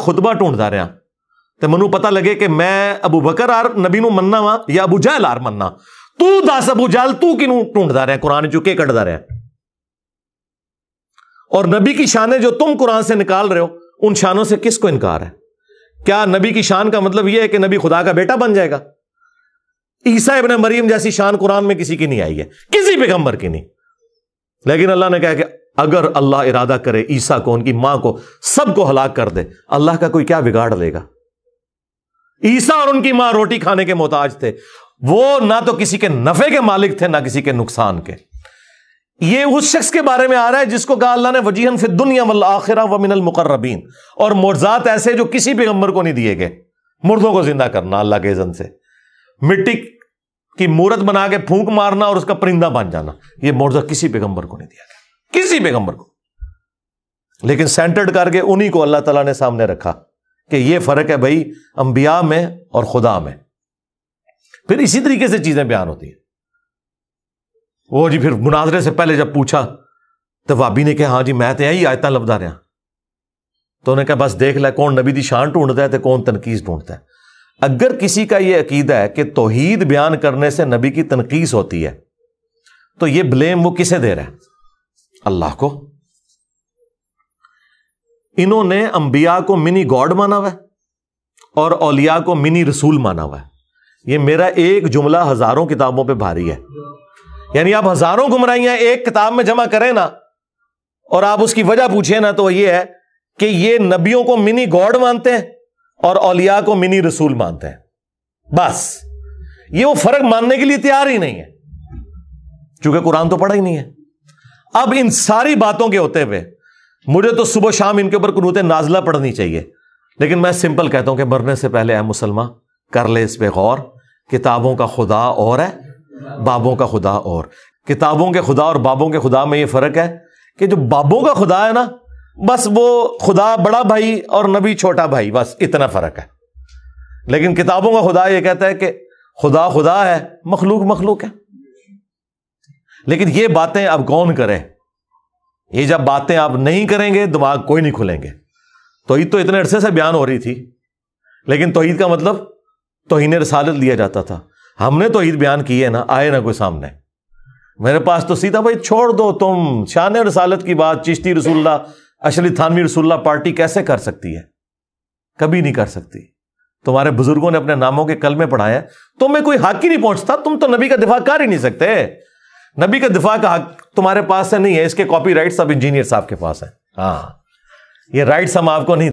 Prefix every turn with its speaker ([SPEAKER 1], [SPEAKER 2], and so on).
[SPEAKER 1] खुतबा ਢੂੰਡਦਾ रहा ਤੇ ਮੈਨੂੰ ਪਤਾ ਲੱਗੇ ਕਿ ਮੈਂ ਅਬੂ ਬਕਰ ਆਰ ਨਬੀ ਨੂੰ ਮੰਨਣਾ ਵਾ अबू ਅਬੂ ਜਹਲ ਆਰ ਮੰਨਣਾ ਤੂੰ ਦੱਸ ਅਬੂ ਜਹਲ ਤੂੰ ਕਿਨੂੰ ਢੂੰਡਦਾ ਰਿਹਾ ਕੁਰਾਨ ਚੁੱਕੇ ਕੱਢਦਾ ਰਿਹਾ और नबी की शान जो तुम कुरान से निकाल रहे हो उन शानों से किसको इनकार है क्या नबी की शान का मतलब यह है कि नबी खुदा का बेटा बन जाएगा ईसा इबन मरीम जैसी शान कुरान में किसी की नहीं आई है किसी पैगंबर की नहीं लेकिन अल्लाह ने कहा कि अगर अल्लाह इरादा करे ईसा को उनकी मां को सबको हलाक कर दे अल्लाह का कोई क्या बिगाड़ लेगा ईसा और उनकी मां रोटी खाने के मोहताज थे वो ना तो किसी के नफे के मालिक थे ना किसी के नुकसान के ये उस शख्स के बारे में आ रहा है जिसको कहा अल्लाह ने वजीहन फिर दुनिया वल आखिरा व मिनल मुकर्रबीन और मुर्जात ऐसे जो किसी पैगम्बर को नहीं दिए गए मुर्दों को जिंदा करना अल्लाह के जन से मिट्टी की मूर्त बना के फूंक मारना और उसका परिंदा बन जाना यह मुर्जा किसी पैगंबर को नहीं दिया किसी पैगंबर को लेकिन सेंटर्ड करके उन्हीं को अल्लाह तला ने सामने रखा कि यह फर्क है भाई अंबिया में और खुदा में फिर इसी तरीके से चीजें बयान होती हैं वो जी फिर मुनाजरे से पहले जब पूछा तो वाबी ने कहा हाँ जी मैं तो यही आयता लबदा रहा तो उन्हें कहा बस देख ला कौन नबी की शान ढूंढता है तो कौन तनकीस ढूंढता है अगर किसी का यह अकीदा है कि तोहीद बयान करने से नबी की तनकीस होती है तो यह ब्लेम वो किसे दे रहा है अल्लाह को इन्होंने अंबिया को मिनी गॉड माना हुआ और औलिया को मिनी रसूल माना हुआ यह मेरा एक जुमला हजारों किताबों पर भारी है यानी आप हजारों गुमराइया एक किताब में जमा करें ना और आप उसकी वजह पूछे ना तो यह है कि ये नबियों को मिनी गॉड मानते हैं और औलिया को मिनी रसूल मानते हैं बस ये वो फर्क मानने के लिए तैयार ही नहीं है क्योंकि कुरान तो पढ़ा ही नहीं है अब इन सारी बातों के होते हुए मुझे तो सुबह शाम इनके ऊपर कुनूत नाजला पढ़नी चाहिए लेकिन मैं सिंपल कहता हूं कि मरने से पहले ए मुसलमान कर ले इस पर गौर किताबों का खुदा और है बाबों का खुदा और किताबों के खुदा और बाबों के खुदा में ये फ़र्क है कि जो बाबों का खुदा है ना बस वो खुदा बड़ा भाई और नबी छोटा भाई बस इतना फ़र्क है लेकिन किताबों का खुदा ये कहता है कि खुदा खुदा है मखलूक मखलूक है लेकिन ये बातें अब कौन करें ये जब बातें आप नहीं करेंगे दिमाग कोई नहीं खुलेंगे ईद तो इतने अरसे से बयान हो रही थी लेकिन तोहीद का मतलब तोहन रसालत लिया जाता था हमने तो ईद बयान की है ना आए ना कोई सामने मेरे पास तो सीधा भाई छोड़ दो तुम शान रसालत की बात चिश्ती रसुल्ला अशली थानवी रसुल्ला पार्टी कैसे कर सकती है कभी नहीं कर सकती तुम्हारे बुजुर्गों ने अपने नामों के कलमे पढ़ाया तुम्हें कोई हक ही नहीं पहुंचता तुम तो नबी का दिफा कर ही नहीं सकते नबी का दिफा का हक तुम्हारे पास से नहीं है इसके कॉपी राइट सब इंजीनियर साहब के पास है हाँ ये राइट्स हम आपको नहीं